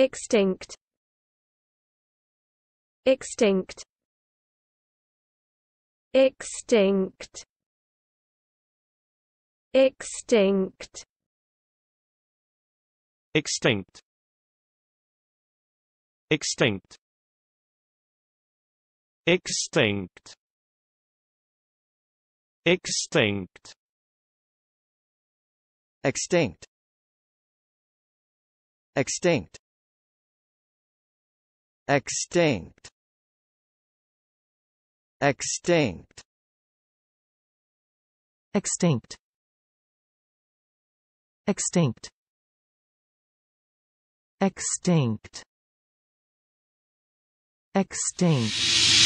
Extinct Extinct Extinct Extinct Extinct Extinct Extinct Extinct Extinct Extinct extinct extinct extinct extinct extinct extinct